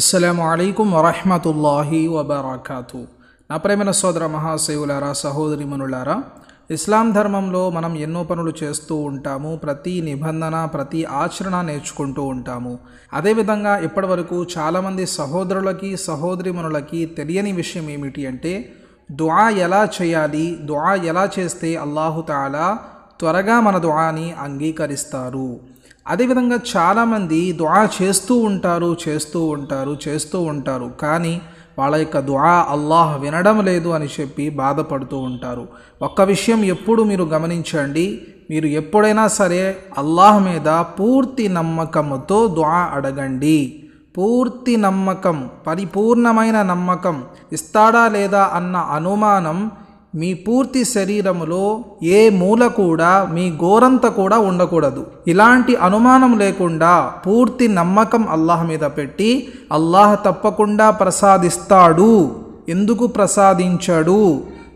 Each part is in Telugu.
అస్సలం అయికు వరహమతుల్లాహి వబర్కాతు నా ప్రేమైన సోదర మహాశివులారా సహోదరి మనులారా ఇస్లాం ధర్మంలో మనం ఎన్నో పనులు చేస్తూ ఉంటాము ప్రతి నిబంధన ప్రతి ఆచరణ నేర్చుకుంటూ ఉంటాము అదేవిధంగా ఇప్పటివరకు చాలామంది సహోదరులకి సహోదరిమనులకి తెలియని విషయం ఏమిటి అంటే దుఆ ఎలా చేయాలి దుఆ ఎలా చేస్తే అల్లాహుతాలా త్వరగా మన దుఆని అంగీకరిస్తారు అదేవిధంగా చాలామంది దుఆ చేస్తూ ఉంటారు చేస్తూ ఉంటారు చేస్తూ ఉంటారు కానీ వాళ్ళ యొక్క దుఆ అల్లాహ్ వినడం లేదు అని చెప్పి బాధపడుతూ ఉంటారు ఒక్క విషయం ఎప్పుడు మీరు గమనించండి మీరు ఎప్పుడైనా సరే అల్లాహ్ మీద పూర్తి నమ్మకంతో దుఆ అడగండి పూర్తి నమ్మకం పరిపూర్ణమైన నమ్మకం ఇస్తాడా లేదా అన్న అనుమానం మీ పూర్తి శరీరములో ఏ మూల కూడా మీ గోరంత కూడా ఉండకూడదు ఇలాంటి అనుమానం లేకుండా పూర్తి నమ్మకం అల్లాహ్ మీద పెట్టి అల్లాహ్ తప్పకుండా ప్రసాదిస్తాడు ఎందుకు ప్రసాదించాడు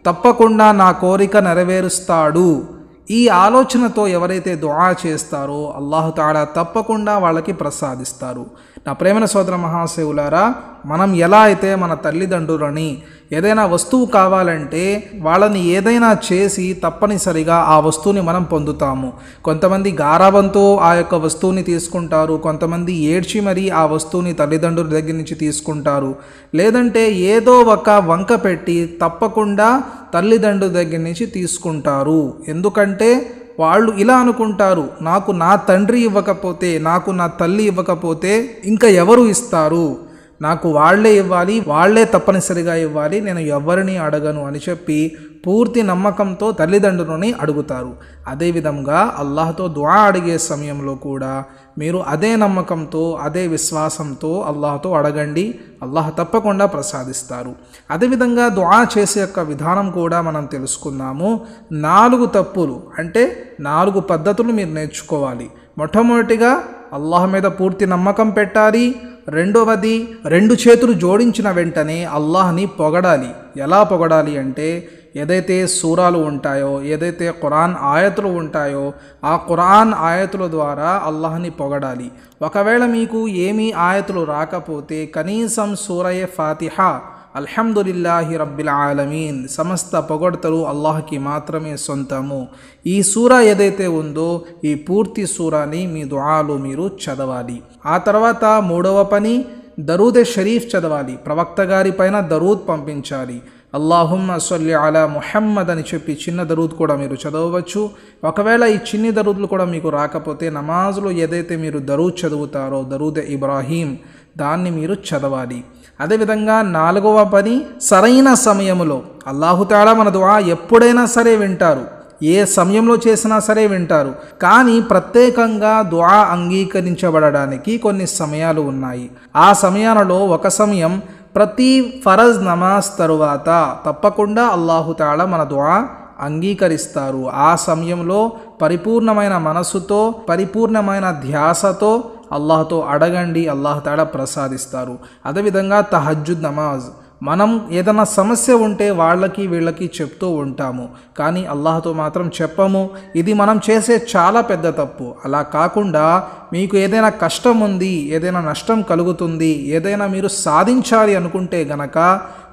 తప్పకుండా నా కోరిక నెరవేరుస్తాడు ఈ ఆలోచనతో ఎవరైతే దుఆ చేస్తారో అల్లాహుతాడా తప్పకుండా వాళ్ళకి ప్రసాదిస్తారు నా ప్రేమన సోదర మహాశివులారా మనం ఎలా అయితే మన తల్లిదండ్రులని ఏదైనా వస్తువు కావాలంటే వాళ్ళని ఏదైనా చేసి తప్పనిసరిగా ఆ వస్తువుని మనం పొందుతాము కొంతమంది గారాబంతో ఆ యొక్క వస్తువుని తీసుకుంటారు కొంతమంది ఏడ్చి మరీ ఆ వస్తువుని తల్లిదండ్రుల దగ్గర నుంచి తీసుకుంటారు లేదంటే ఏదో ఒక వంక పెట్టి తప్పకుండా తల్లిదండ్రుల దగ్గర నుంచి తీసుకుంటారు ఎందుకంటే వాళ్ళు ఇలా అనుకుంటారు నాకు నా తండ్రి ఇవ్వకపోతే నాకు నా తల్లి ఇవ్వకపోతే ఇంకా ఎవరు ఇస్తారు నాకు వాళ్లే ఇవ్వాలి వాళ్లే తప్పనిసరిగా ఇవ్వాలి నేను ఎవరిని అడగను అని చెప్పి పూర్తి నమ్మకంతో తల్లిదండ్రులని అడుగుతారు అదేవిధంగా అల్లాహ్తో దువా అడిగే సమయంలో కూడా మీరు అదే నమ్మకంతో అదే విశ్వాసంతో అల్లాహతో అడగండి అల్లాహ్ తప్పకుండా ప్రసాదిస్తారు అదేవిధంగా దువా చేసే యొక్క విధానం కూడా మనం తెలుసుకున్నాము నాలుగు తప్పులు అంటే నాలుగు పద్ధతులు మీరు నేర్చుకోవాలి మొట్టమొదటిగా అల్లాహ్ మీద పూర్తి నమ్మకం పెట్టాలి రెండవది రెండు చేతులు జోడించిన వెంటనే అల్లాహ్ని పొగడాలి ఎలా పొగడాలి అంటే ఏదైతే సూరాలు ఉంటాయో ఏదైతే ఖురాన్ ఆయతులు ఉంటాయో ఆ ఖురాన్ ఆయతుల ద్వారా అల్లాహ్ని పొగడాలి ఒకవేళ మీకు ఏమీ ఆయతులు రాకపోతే కనీసం సూరయ్య ఫాతిహా అల్హమ్దుల్లాహి రబ్బిల్ ఆలమీన్ సమస్త పొగడ్తలు అల్లాహకి మాత్రమే సొంతము ఈ సూరా ఏదైతే ఉందో ఈ పూర్తి సూరాని మీ దుఆలు మీరు చదవాలి ఆ తర్వాత మూడవ పని దరూద్ షరీఫ్ చదవాలి ప్రవక్త గారిపైన దరూద్ పంపించాలి అల్లాహుమ్మ సొల్లి అలా ముహమ్మద్ అని చెప్పి చిన్న దరూద్ కూడా మీరు చదవవచ్చు ఒకవేళ ఈ చిన్ని దరూద్లు కూడా మీకు రాకపోతే నమాజ్లో ఏదైతే మీరు దరూద్ చదువుతారో దరూద్ ఇబ్రాహీం దాన్ని మీరు చదవాలి అదేవిధంగా నాలుగవ పని సరైన సమయంలో అల్లాహుతాళ మన దువా ఎప్పుడైనా సరే వింటారు ఏ సమయంలో చేసినా సరే వింటారు కానీ ప్రత్యేకంగా దువా అంగీకరించబడడానికి కొన్ని సమయాలు ఉన్నాయి ఆ సమయాలలో ఒక సమయం ప్రతి ఫరజ్ నమాజ్ తరువాత తప్పకుండా అల్లాహుతాళ మన దువా అంగీకరిస్తారు ఆ సమయంలో పరిపూర్ణమైన మనసుతో పరిపూర్ణమైన ధ్యాసతో అల్లాహతో అడగండి అల్లాహతాళ ప్రసాదిస్తారు అదేవిధంగా తహజ్జుద్ నమాజ్ మనం ఏదైనా సమస్య ఉంటే వాళ్ళకి వీళ్ళకి చెప్తూ ఉంటాము కానీ అల్లాహతో మాత్రం చెప్పము ఇది మనం చేసే చాలా పెద్ద తప్పు అలా కాకుండా మీకు ఏదైనా కష్టం ఉంది ఏదైనా నష్టం కలుగుతుంది ఏదైనా మీరు సాధించాలి అనుకుంటే గనక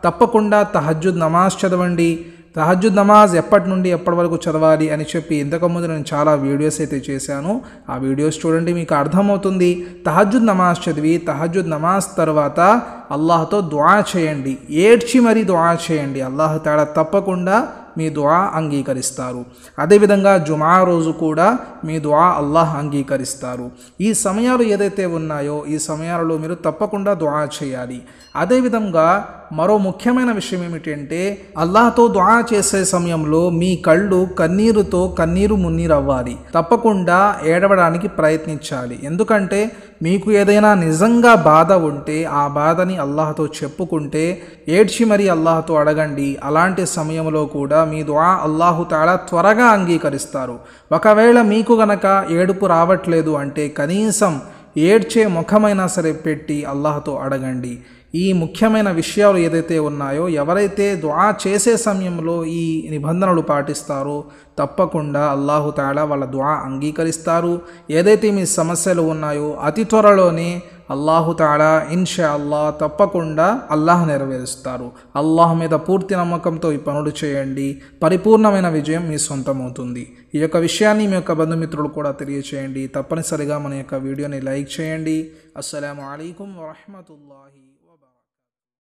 తప్పకుండా తహజ్జుద్ నమాజ్ చదవండి తహజుద్ నమాజ్ ఎప్పటి నుండి ఎప్పటి వరకు చదవాలి అని చెప్పి ఇంతకుముందు నేను చాలా వీడియోస్ అయితే చేశాను ఆ వీడియోస్ చూడండి మీకు అర్థమవుతుంది తహజుద్ నమాజ్ చదివి తహజుద్ నమాజ్ తర్వాత అల్లాహతో దువా చేయండి ఏడ్చి మరీ దువా చేయండి అల్లాహ్ తేడా తప్పకుండా మీ దువా అంగీకరిస్తారు అదేవిధంగా జుమా రోజు కూడా మీ దువా అల్లాహ్ అంగీకరిస్తారు ఈ సమయాలు ఏదైతే ఉన్నాయో ఈ సమయాలలో మీరు తప్పకుండా దువా చేయాలి అదేవిధంగా మరో ముఖ్యమైన విషయం ఏమిటంటే అల్లాహతో దువా చేసే సమయంలో మీ కళ్ళు కన్నీరుతో కన్నీరు మున్నీరు అవ్వాలి తప్పకుండా ఏడవడానికి ప్రయత్నించాలి ఎందుకంటే మీకు ఏదైనా నిజంగా బాధ ఉంటే ఆ బాధని అల్లాహతో చెప్పుకుంటే ఏడ్చి మరీ అల్లాహతో అడగండి అలాంటి సమయంలో కూడా మీ దుఆ అల్లాహు తాళా త్వరగా అంగీకరిస్తారు ఒకవేళ మీకు గనక ఏడుపు రావట్లేదు అంటే కనీసం ఏడ్చే ముఖమైనా సరే పెట్టి అల్లాహతో అడగండి ఈ ముఖ్యమైన విషయాలు ఏదైతే ఉన్నాయో ఎవరైతే దుఆ చేసే సమయంలో ఈ నిబంధనలు పాటిస్తారో తప్పకుండా అల్లాహు తాళా వాళ్ళ దుఆ అంగీకరిస్తారు ఏదైతే మీ సమస్యలు ఉన్నాయో అతి త్వరలోనే అల్లాహుతాడా ఇన్షా అల్లాహ్ తప్పకుండా అల్లాహ్ నెరవేరుస్తారు అల్లాహ్ మీద పూర్తి నమ్మకంతో ఈ పనులు చేయండి పరిపూర్ణమైన విజయం మీ సొంతమవుతుంది ఈ యొక్క విషయాన్ని మీ యొక్క బంధుమిత్రులు కూడా తెలియచేయండి తప్పనిసరిగా మన యొక్క వీడియోని లైక్ చేయండి అస్సలం అయికం వరహమతుల్లాహి